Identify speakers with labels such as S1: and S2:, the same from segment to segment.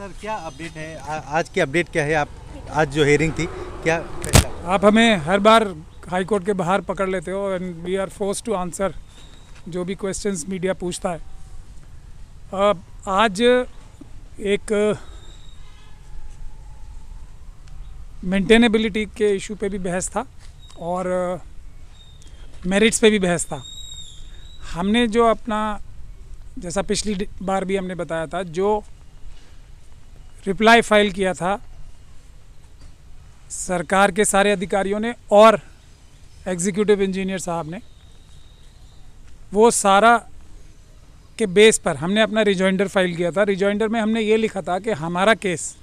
S1: Sir क्या update है आ, आज की अपडेट क्या है आप आज जो हेयरिंग थी क्या आप हमें हर बार हाई कोर्ट के बाहर पकड़ लेते हो and we are forced to answer जो भी क्वेश्चंस मीडिया पूछता है अब आज एक मेंटेनेबिलिटी के इशू पे भी बहस था और मेरिट्स पे भी बहस था हमने जो अपना जैसा पिछली बार भी हमने बताया था जो रिप्लाई फाइल किया था सरकार के सारे अधिकारियों ने और एग्जीक्यूटिव इंजीनियर साहब ने वो सारा के बेस पर हमने अपना रिजॉइंडर फाइल किया था रिजॉइंडर में हमने ये लिखा था कि हमारा केस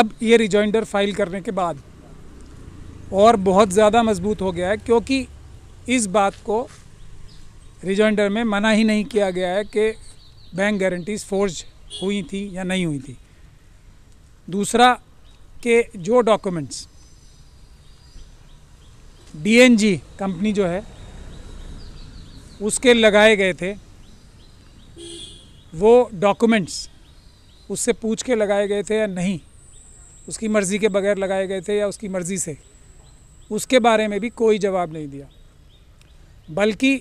S1: अब ये रिजॉइंडर फाइल करने के बाद और बहुत ज़्यादा मजबूत हो गया है क्योंकि इस बात को रिजॉइंडर में मना ही नहीं किया गया है कि बैंक गारंटीज़ फोर्ज हुई थी या नहीं हुई थी दूसरा कि जो डॉक्यूमेंट्स डीएनजी कंपनी जो है उसके लगाए गए थे वो डॉक्यूमेंट्स उससे पूछ के लगाए गए थे या नहीं उसकी मर्ज़ी के बगैर लगाए गए थे या उसकी मर्ज़ी से उसके बारे में भी कोई जवाब नहीं दिया बल्कि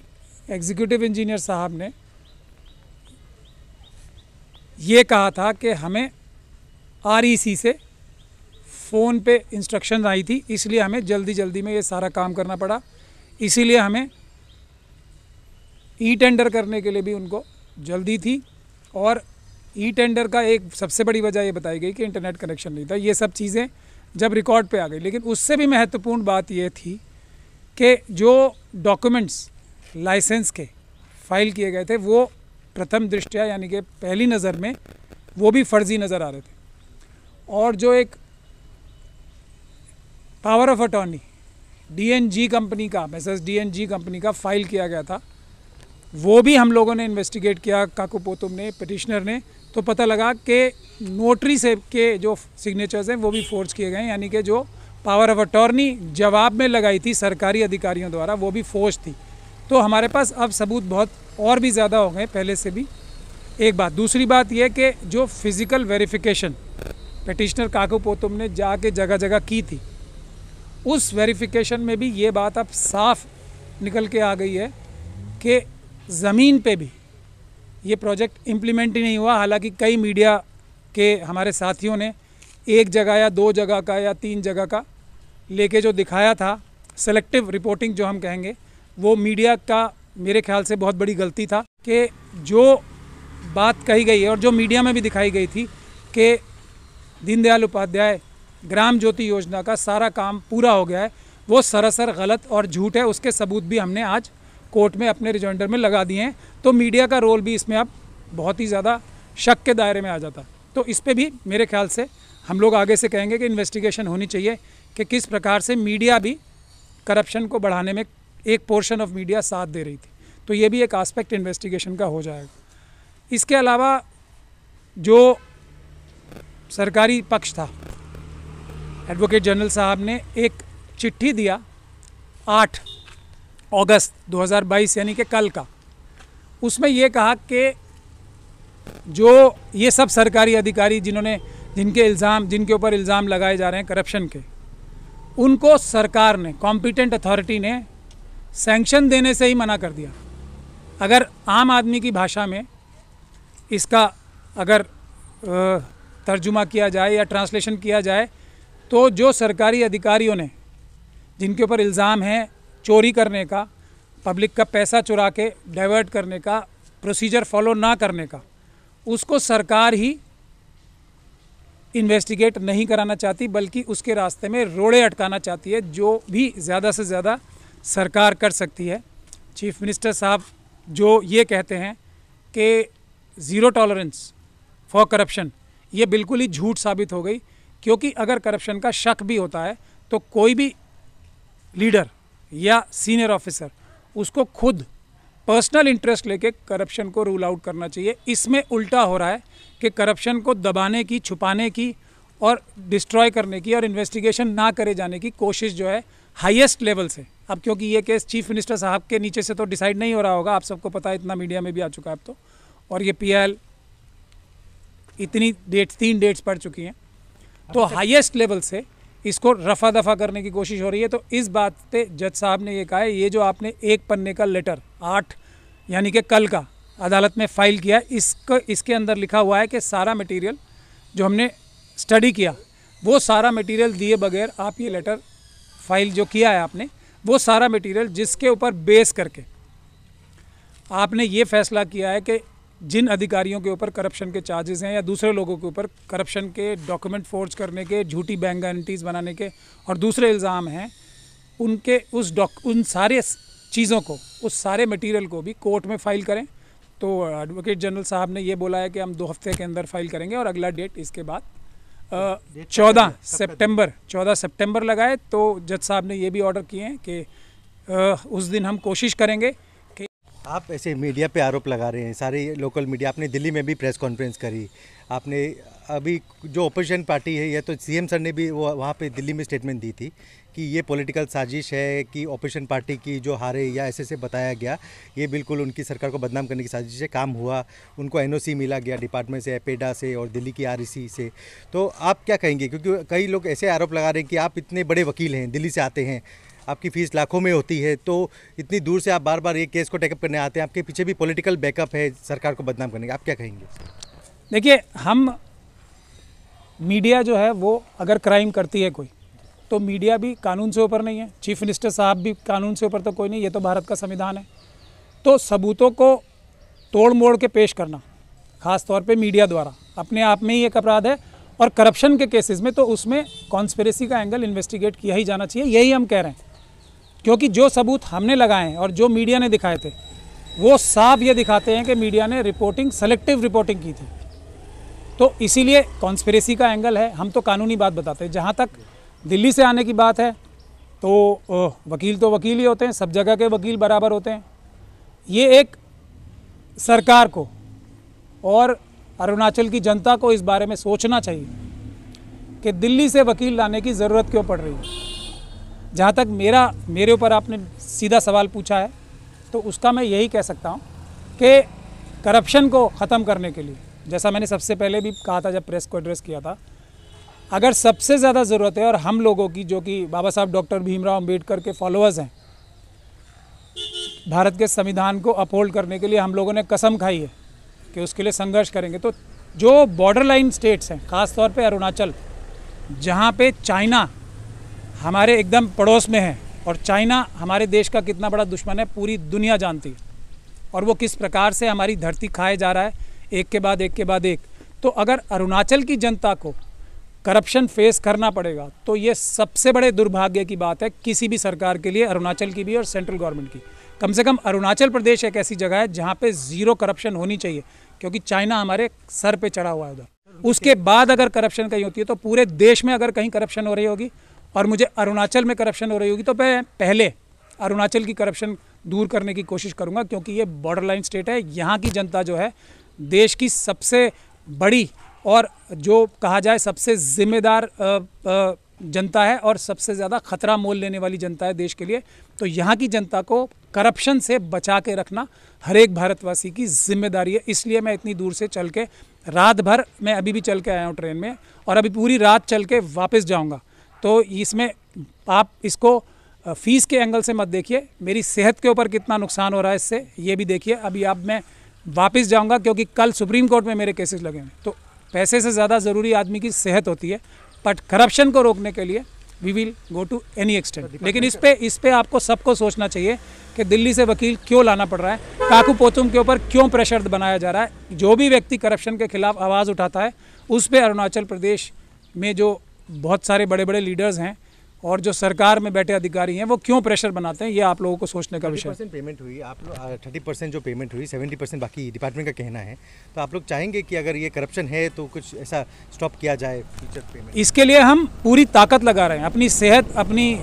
S1: एग्जीक्यूटिव इंजीनियर साहब ने ये कहा था कि हमें आरईसी e से फ़ोन पे इंस्ट्रक्शन आई थी इसलिए हमें जल्दी जल्दी में ये सारा काम करना पड़ा इसीलिए हमें ई टेंडर करने के लिए भी उनको जल्दी थी और ई टेंडर का एक सबसे बड़ी वजह ये बताई गई कि इंटरनेट कनेक्शन नहीं था ये सब चीज़ें जब रिकॉर्ड पे आ गई लेकिन उससे भी महत्वपूर्ण बात ये थी कि जो डॉक्यूमेंट्स लाइसेंस के फाइल किए गए थे वो प्रथम दृष्टया यानी कि पहली नज़र में वो भी फर्जी नज़र आ रहे थे और जो एक power of attorney DNG company का मैसेज डीएनजी कंपनी का फाइल किया गया था वो भी हम लोगों ने इन्वेस्टिगेट किया काकू पोतुम ने पटिशनर ने तो पता लगा कि नोटरी से के जो सिग्नेचर्स हैं वो भी फोर्ज किए गए हैं यानी कि जो पावर ऑफ अटॉर्नी जवाब में लगाई थी सरकारी अधिकारियों द्वारा वो भी फोर्ज थी तो हमारे पास अब सबूत बहुत और भी ज़्यादा हो गए पहले से भी एक बात दूसरी बात यह कि जो फिज़िकल वेरिफिकेशन पटिशनर काकू पोतुम ने जाके जगह जगह की थी उस वेरिफिकेशन में भी ये बात अब साफ निकल के आ गई है कि ज़मीन पे भी ये प्रोजेक्ट इम्प्लीमेंट ही नहीं हुआ हालांकि कई मीडिया के हमारे साथियों ने एक जगह या दो जगह का या तीन जगह का लेके जो दिखाया था सेलेक्टिव रिपोर्टिंग जो हम कहेंगे वो मीडिया का मेरे ख्याल से बहुत बड़ी गलती था कि जो बात कही गई है और जो मीडिया में भी दिखाई गई थी कि दीनदयाल उपाध्याय ग्राम ज्योति योजना का सारा काम पूरा हो गया है वो सरासर गलत और झूठ है उसके सबूत भी हमने आज कोर्ट में अपने रिजॉइंडर में लगा दिए हैं तो मीडिया का रोल भी इसमें अब बहुत ही ज़्यादा शक के दायरे में आ जाता तो इस पर भी मेरे ख्याल से हम लोग आगे से कहेंगे कि इन्वेस्टिगेशन होनी चाहिए कि किस प्रकार से मीडिया भी करप्शन को बढ़ाने में एक पोर्शन ऑफ मीडिया साथ दे रही थी तो ये भी एक आस्पेक्ट इन्वेस्टिगेशन का हो जाएगा इसके अलावा जो सरकारी पक्ष था एडवोकेट जनरल साहब ने एक चिट्ठी दिया 8 अगस्त 2022 यानी कि कल का उसमें ये कहा कि जो ये सब सरकारी अधिकारी जिन्होंने जिनके इल्ज़ाम जिनके ऊपर इल्ज़ाम लगाए जा रहे हैं करप्शन के उनको सरकार ने कॉम्पिटेंट अथॉरिटी ने सेंक्शन देने से ही मना कर दिया अगर आम आदमी की भाषा में इसका अगर आ, तर्जुमा किया जाए या ट्रांसलेशन किया जाए तो जो सरकारी अधिकारियों ने जिनके ऊपर इल्ज़ाम है चोरी करने का पब्लिक का पैसा चुरा के डाइवर्ट करने का प्रोसीजर फॉलो ना करने का उसको सरकार ही इन्वेस्टिगेट नहीं कराना चाहती बल्कि उसके रास्ते में रोड़े अटकाना चाहती है जो भी ज़्यादा से ज़्यादा सरकार कर सकती है चीफ मिनिस्टर साहब जो ये कहते हैं कि ज़ीरो टॉलरेंस फॉर करप्शन ये बिल्कुल ही झूठ साबित हो गई क्योंकि अगर करप्शन का शक भी होता है तो कोई भी लीडर या सीनियर ऑफिसर उसको खुद पर्सनल इंटरेस्ट लेके करप्शन को रूल आउट करना चाहिए इसमें उल्टा हो रहा है कि करप्शन को दबाने की छुपाने की और डिस्ट्रॉय करने की और इन्वेस्टिगेशन ना करे जाने की कोशिश जो है हाईएस्ट लेवल से अब क्योंकि ये केस चीफ मिनिस्टर साहब के नीचे से तो डिसाइड नहीं हो रहा होगा आप सबको पता है इतना मीडिया में भी आ चुका है अब तो और ये पी इतनी डेट्स तीन डेट्स पड़ चुकी हैं तो हाईएस्ट अच्छा। लेवल से इसको रफा दफा करने की कोशिश हो रही है तो इस बात पे जज साहब ने ये कहा है ये जो आपने एक पन्ने का लेटर आठ यानी कि कल का अदालत में फ़ाइल किया इसका इसके अंदर लिखा हुआ है कि सारा मटेरियल जो हमने स्टडी किया वो सारा मटेरियल दिए बगैर आप ये लेटर फाइल जो किया है आपने वो सारा मटेरियल जिसके ऊपर बेस करके आपने ये फैसला किया है कि जिन अधिकारियों के ऊपर करप्शन के चार्जेस हैं या दूसरे लोगों के ऊपर करप्शन के डॉक्यूमेंट फोर्ज करने के झूठी बैंक गारंटीज़ बनाने के और दूसरे इल्ज़ाम हैं उनके उस डॉक उन सारे चीज़ों को उस सारे मटेरियल को भी कोर्ट में फ़ाइल करें तो एडवोकेट जनरल साहब ने यह बोला है कि हम दो हफ्ते के अंदर फाइल करेंगे और अगला डेट इसके बाद चौदह सेप्टेम्बर चौदह सेप्टेम्बर लगाए तो जज साहब ने ये भी ऑर्डर किए हैं कि उस दिन हम कोशिश करेंगे आप ऐसे
S2: मीडिया पे आरोप लगा रहे हैं सारे लोकल मीडिया आपने दिल्ली में भी प्रेस कॉन्फ्रेंस करी आपने अभी जो अपोजिशन पार्टी है या तो सीएम सर ने भी वो वहाँ पे दिल्ली में स्टेटमेंट दी थी कि ये पॉलिटिकल साजिश है कि ऑपोजिशन पार्टी की जो हारे या ऐसे से बताया गया ये बिल्कुल उनकी सरकार को बदनाम करने की साजिश है काम हुआ उनको एनओसी मिला गया डिपार्टमेंट से पेडा से और दिल्ली की आरसी e से तो आप क्या कहेंगे क्योंकि कई लोग ऐसे आरोप लगा रहे हैं कि आप इतने बड़े वकील हैं दिल्ली से आते हैं आपकी फ़ीस लाखों में होती है तो इतनी दूर से आप बार बार ये केस को टेकअप करने आते हैं आपके पीछे
S1: भी पॉलिटिकल बैकअप है सरकार को बदनाम करने का आप क्या कहेंगे देखिए हम मीडिया जो है वो अगर क्राइम करती है कोई तो मीडिया भी कानून से ऊपर नहीं है चीफ मिनिस्टर साहब भी कानून से ऊपर तो कोई नहीं ये तो भारत का संविधान है तो सबूतों को तोड़ मोड़ के पेश करना खास तौर पे मीडिया द्वारा अपने आप में ही एक अपराध है और करप्शन के केसेस में तो उसमें कॉन्स्पेरेसी का एंगल इन्वेस्टिगेट किया ही जाना चाहिए यही हम कह रहे हैं क्योंकि जो सबूत हमने लगाए हैं और जो मीडिया ने दिखाए थे वो साफ ये दिखाते हैं कि मीडिया ने रिपोर्टिंग सेलेक्टिव रिपोर्टिंग की थी तो इसीलिए कॉन्स्परेसी का एंगल है हम तो कानूनी बात बताते हैं जहाँ तक दिल्ली से आने की बात है तो वकील तो वकील ही होते हैं सब जगह के वकील बराबर होते हैं ये एक सरकार को और अरुणाचल की जनता को इस बारे में सोचना चाहिए कि दिल्ली से वकील लाने की ज़रूरत क्यों पड़ रही है जहाँ तक मेरा मेरे ऊपर आपने सीधा सवाल पूछा है तो उसका मैं यही कह सकता हूँ कि करप्शन को ख़त्म करने के लिए जैसा मैंने सबसे पहले भी कहा था जब प्रेस को एड्रेस किया था अगर सबसे ज़्यादा ज़रूरत है और हम लोगों की जो कि बाबा साहब डॉक्टर भीमराव अम्बेडकर के फॉलोअर्स हैं भारत के संविधान को अपहोल्ड करने के लिए हम लोगों ने कसम खाई है कि उसके लिए संघर्ष करेंगे तो जो बॉर्डर लाइन स्टेट्स हैं ख़ास तौर अरुणाचल जहाँ पे चाइना हमारे एकदम पड़ोस में है और चाइना हमारे देश का कितना बड़ा दुश्मन है पूरी दुनिया जानती है और वो किस प्रकार से हमारी धरती खाए जा रहा है एक के बाद एक के बाद एक तो अगर अरुणाचल की जनता को करप्शन फेस करना पड़ेगा तो ये सबसे बड़े दुर्भाग्य की बात है किसी भी सरकार के लिए अरुणाचल की भी और सेंट्रल गवर्नमेंट की कम से कम अरुणाचल प्रदेश एक ऐसी जगह है जहाँ पे ज़ीरो करप्शन होनी चाहिए क्योंकि चाइना हमारे सर पे चढ़ा हुआ है उधर उसके बाद अगर करप्शन कहीं होती है तो पूरे देश में अगर कहीं करप्शन हो रही होगी और मुझे अरुणाचल में करप्शन हो रही होगी तो मैं पहले अरुणाचल की करप्शन दूर करने की कोशिश करूँगा क्योंकि ये बॉर्डर लाइन स्टेट है यहाँ की जनता जो है देश की सबसे बड़ी और जो कहा जाए सबसे ज़िम्मेदार जनता है और सबसे ज़्यादा खतरा मोल लेने वाली जनता है देश के लिए तो यहाँ की जनता को करप्शन से बचा के रखना हर एक भारतवासी की जिम्मेदारी है इसलिए मैं इतनी दूर से चल के रात भर मैं अभी भी चल के आया हूँ ट्रेन में और अभी पूरी रात चल के वापस जाऊँगा तो इसमें आप इसको फ़ीस के एंगल से मत देखिए मेरी सेहत के ऊपर कितना नुकसान हो रहा है इससे ये भी देखिए अभी अब मैं वापस जाऊंगा क्योंकि कल सुप्रीम कोर्ट में मेरे केसेस लगे हुए तो पैसे से ज़्यादा ज़रूरी आदमी की सेहत होती है बट करप्शन को रोकने के लिए we will go to any extent लेकिन इस पर इस पर आपको सबको सोचना चाहिए कि दिल्ली से वकील क्यों लाना पड़ रहा है काकू पोतुम के ऊपर क्यों प्रेशर बनाया जा रहा है जो भी व्यक्ति करप्शन के खिलाफ आवाज़ उठाता है उस पर अरुणाचल प्रदेश में जो बहुत सारे बड़े बड़े लीडर्स हैं और जो सरकार में बैठे अधिकारी हैं वो क्यों प्रेशर बनाते हैं ये आप लोगों को सोचने का विषय परसेंट
S2: पेमेंट हुई आप लोग थर्टी परसेंट जो पेमेंट हुई सेवेंटी परसेंट बाकी डिपार्टमेंट का कहना है तो आप लोग चाहेंगे कि अगर ये करप्शन है तो कुछ ऐसा
S1: स्टॉप किया जाए फ्यूचर पेमेंट इसके लिए हम पूरी ताकत लगा रहे हैं अपनी सेहत अपनी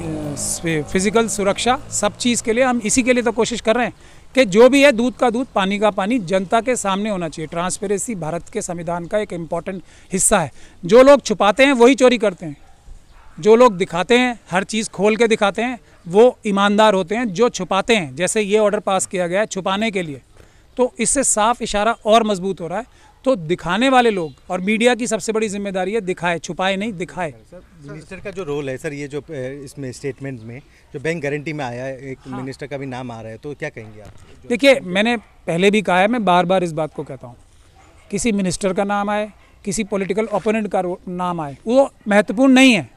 S1: फिजिकल सुरक्षा सब चीज़ के लिए हम इसी के लिए तो कोशिश कर रहे हैं कि जो भी है दूध का दूध पानी का पानी जनता के सामने होना चाहिए ट्रांसपेरेंसी भारत के संविधान का एक इम्पॉर्टेंट हिस्सा है जो लोग छुपाते हैं वही चोरी करते हैं जो लोग दिखाते हैं हर चीज़ खोल के दिखाते हैं वो ईमानदार होते हैं जो छुपाते हैं जैसे ये ऑर्डर पास किया गया है छुपाने के लिए तो इससे साफ इशारा और मजबूत हो रहा है तो दिखाने वाले लोग और मीडिया की सबसे बड़ी जिम्मेदारी है दिखाए छुपाए नहीं दिखाए
S2: मिनिस्टर का जो रोल है सर ये जो इसमें स्टेटमेंट में जो बैंक गारंटी में आया है एक हाँ। मिनिस्टर का भी नाम आ रहा है तो क्या कहेंगे आप
S1: देखिए मैंने पहले भी कहा है मैं बार बार इस बात को कहता हूँ किसी मिनिस्टर का नाम आए किसी पोलिटिकल ओपोनेंट का नाम आए वो महत्वपूर्ण नहीं है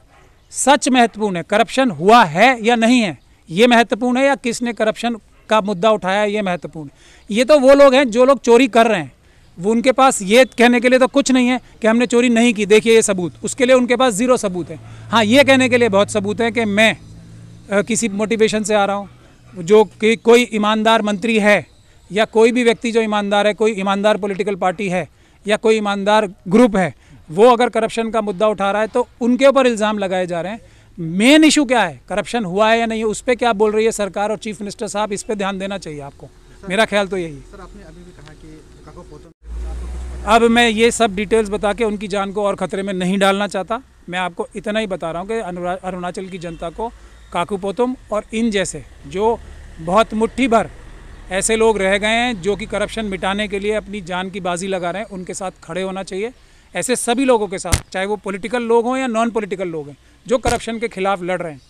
S1: सच महत्वपूर्ण है करप्शन हुआ है या नहीं है ये महत्वपूर्ण है या किसने करप्शन का मुद्दा उठाया ये महत्वपूर्ण ये तो वो लोग हैं जो लोग चोरी कर रहे हैं वो उनके पास ये कहने के लिए तो कुछ नहीं है कि हमने चोरी नहीं की देखिए ये सबूत उसके लिए उनके पास ज़ीरो सबूत है हाँ ये कहने के लिए बहुत सबूत है कि मैं किसी मोटिवेशन से आ रहा हूँ जो कि कोई ईमानदार मंत्री है या कोई भी व्यक्ति जो ईमानदार है कोई ईमानदार पॉलिटिकल पार्टी है या कोई ईमानदार ग्रुप है वो अगर करप्शन का मुद्दा उठा रहा है तो उनके ऊपर इल्ज़ाम लगाए जा रहे हैं मेन इशू क्या है करप्शन हुआ है या नहीं उस पर क्या बोल रही है सरकार और चीफ मिनिस्टर साहब इस पर ध्यान देना चाहिए आपको मेरा ख्याल तो यही है सर अब मैं ये सब डिटेल्स बता के उनकी जान को और ख़तरे में नहीं डालना चाहता मैं आपको इतना ही बता रहा हूँ कि अरुणाचल की जनता को काकू पोतुम और इन जैसे जो बहुत मुट्ठी भर ऐसे लोग रह गए हैं जो कि करप्शन मिटाने के लिए अपनी जान की बाजी लगा रहे हैं उनके साथ खड़े होना चाहिए ऐसे सभी लोगों के साथ चाहे वो पॉलिटिकल लोग हों या नॉन पॉलिटिकल लोग हैं जो करप्शन के खिलाफ लड़ रहे हैं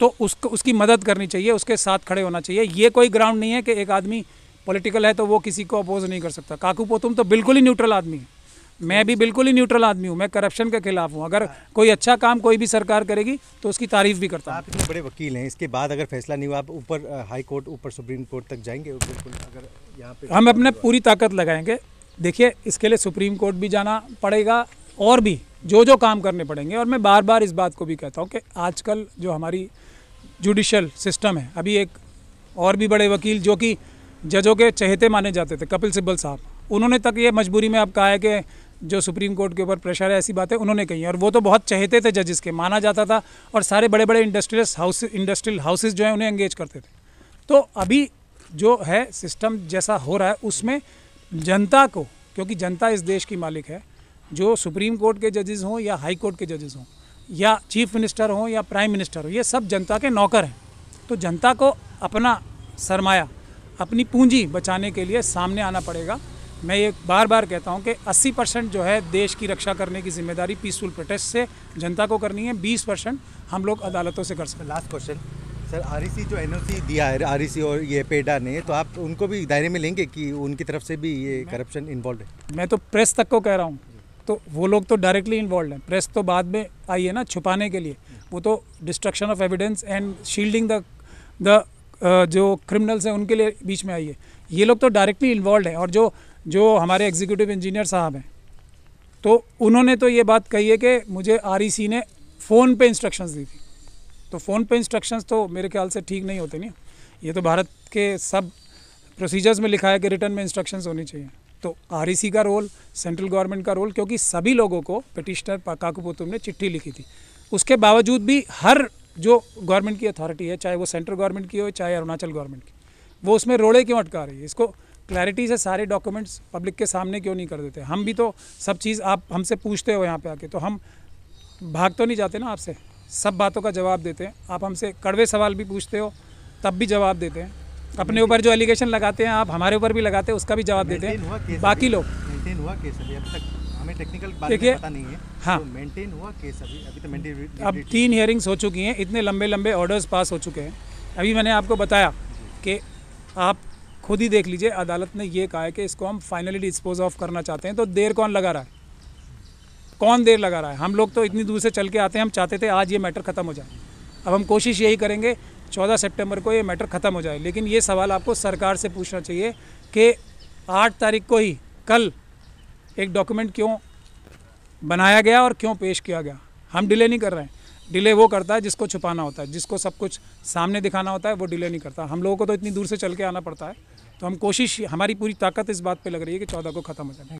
S1: तो उसको उसकी मदद करनी चाहिए उसके साथ खड़े होना चाहिए ये कोई ग्राउंड नहीं है कि एक आदमी पॉलिटिकल है तो वो किसी को अपोज नहीं कर सकता काकू पोतुम तो बिल्कुल ही न्यूट्रल आदमी है मैं भी बिल्कुल ही न्यूट्रल आदमी हूँ मैं करप्शन के खिलाफ हूँ अगर कोई अच्छा काम कोई भी सरकार करेगी तो उसकी तारीफ भी करता आप इतने बड़े
S2: वकील हैं इसके बाद अगर फैसला नहीं हुआ आप ऊपर हाई कोर्ट ऊपर सुप्रीम कोर्ट तक जाएंगे बिल्कुल अगर
S1: यहाँ पे हम अपने पूरी ताकत लगाएंगे देखिए इसके लिए सुप्रीम कोर्ट भी जाना पड़ेगा और भी जो जो काम करने पड़ेंगे और मैं बार बार इस बात को भी कहता हूँ कि आजकल जो हमारी जुडिशल सिस्टम है अभी एक और भी बड़े वकील जो कि जजों के चहेते माने जाते थे कपिल सिब्बल साहब उन्होंने तक ये मजबूरी में अब कहा है कि जो सुप्रीम कोर्ट के ऊपर प्रेशर है ऐसी बातें उन्होंने कही और वो तो बहुत चहेते थे जजेस के माना जाता था और सारे बड़े बड़े इंडस्ट्रियल हाउस इंडस्ट्रियल हाउसेज जो हैं उन्हें एंगेज करते थे तो अभी जो है सिस्टम जैसा हो रहा है उसमें जनता को क्योंकि जनता इस देश की मालिक है जो सुप्रीम कोर्ट के जजेस हों या हाई कोर्ट के जजेस हों या चीफ मिनिस्टर हों या प्राइम मिनिस्टर हों ये सब जनता के नौकर हैं तो जनता को अपना सरमाया अपनी पूंजी बचाने के लिए सामने आना पड़ेगा मैं ये बार बार कहता हूँ कि 80 परसेंट जो है देश की रक्षा करने की जिम्मेदारी पीसफुल प्रोटेस्ट से जनता को करनी है 20 परसेंट हम लोग अदालतों से कर सकते last question sir R e जो एन
S2: दिया है आर e और ये पेडा ने तो आप उनको भी दायरे में लेंगे
S1: कि उनकी तरफ से भी ये करप्शन इन्वॉल्व है मैं तो प्रेस तक को कह रहा हूँ तो वो लोग तो डायरेक्टली इन्वॉल्व हैं प्रेस तो बाद में आई है ना छुपाने के लिए वो तो destruction of evidence and shielding the the जो क्रिमिनल्स हैं उनके लिए बीच में आई है ये लोग तो डायरेक्टली इन्वॉल्व हैं और जो जो हमारे एग्जीक्यूटिव इंजीनियर साहब हैं तो उन्होंने तो ये बात कही है कि मुझे आर e ने फ़ोन पे इंस्ट्रक्शंस दी थी तो फ़ोन पे इंस्ट्रक्शंस तो मेरे ख्याल से ठीक नहीं होते नहीं ये तो भारत के सब प्रोसीजर्स में लिखा है कि रिटर्न में इंस्ट्रक्शंस होनी चाहिए तो आर e का रोल सेंट्रल गवर्नमेंट का रोल क्योंकि सभी लोगों को पटिशनर काकूपुतुम ने चिट्ठी लिखी थी उसके बावजूद भी हर जो गवर्नमेंट की अथॉरिटी है चाहे वो सेंट्रल गवर्नमेंट की हो चाहे अरुणाचल गवर्नमेंट की वो उसमें रोड़े क्यों अटका रही है इसको क्लैरिटी से सारे डॉक्यूमेंट्स पब्लिक के सामने क्यों नहीं कर देते हम भी तो सब चीज़ आप हमसे पूछते हो यहाँ पे आके तो हम भाग तो नहीं जाते ना आपसे सब बातों का जवाब देते हैं आप हमसे कड़वे सवाल भी पूछते हो तब भी जवाब देते हैं अपने ऊपर जो एलिगेशन लगाते हैं आप हमारे ऊपर भी लगाते हैं उसका भी जवाब देते हैं बाकी लोग
S2: देखिए हाँ तो तो अब तीन
S1: हियरिंग्स हो चुकी हैं इतने लंबे लंबे ऑर्डर्स पास हो चुके हैं अभी मैंने आपको बताया कि आप खुद ही देख लीजिए अदालत ने ये कहा है कि इसको हम फाइनली डिस्पोज ऑफ करना चाहते हैं तो देर कौन लगा रहा है कौन देर लगा रहा है हम लोग तो इतनी दूर से चल के आते हैं हम चाहते थे आज ये मैटर ख़त्म हो जाए अब हम कोशिश यही करेंगे 14 सितंबर को ये मैटर ख़त्म हो जाए लेकिन ये सवाल आपको सरकार से पूछना चाहिए कि 8 तारीख को ही कल एक डॉक्यूमेंट क्यों बनाया गया और क्यों पेश किया गया हम डिले नहीं कर रहे हैं डिले वो करता है जिसको छुपाना होता है जिसको सब कुछ सामने दिखाना होता है वो डिले नहीं करता हम लोगों को तो इतनी दूर से चल के आना पड़ता है तो हम कोशिश हमारी पूरी ताकत इस बात पर लग रही है कि चौदह को ख़त्म हो जाए